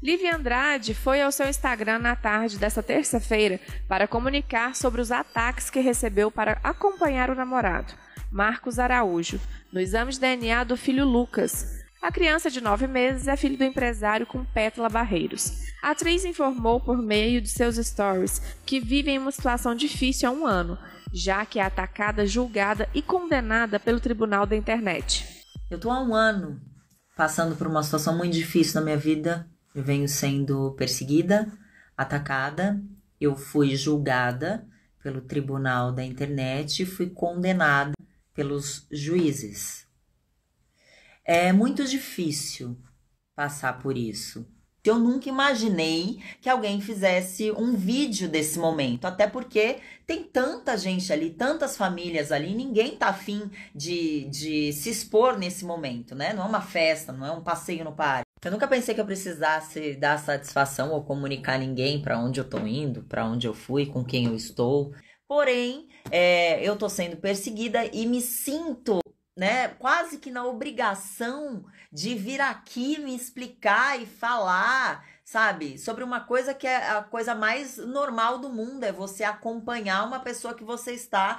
Lívia Andrade foi ao seu Instagram na tarde desta terça-feira para comunicar sobre os ataques que recebeu para acompanhar o namorado, Marcos Araújo, no exame de DNA do filho Lucas. A criança de nove meses é filho do empresário com Pétala Barreiros. A atriz informou por meio de seus stories que vive em uma situação difícil há um ano, já que é atacada, julgada e condenada pelo tribunal da internet. Eu estou há um ano passando por uma situação muito difícil na minha vida venho sendo perseguida, atacada, eu fui julgada pelo tribunal da internet e fui condenada pelos juízes. É muito difícil passar por isso. Eu nunca imaginei que alguém fizesse um vídeo desse momento, até porque tem tanta gente ali, tantas famílias ali, ninguém tá afim de, de se expor nesse momento, né? Não é uma festa, não é um passeio no parque. Eu nunca pensei que eu precisasse dar satisfação ou comunicar a ninguém para onde eu estou indo, para onde eu fui, com quem eu estou. Porém, é, eu estou sendo perseguida e me sinto né, quase que na obrigação de vir aqui me explicar e falar, sabe, sobre uma coisa que é a coisa mais normal do mundo, é você acompanhar uma pessoa que você está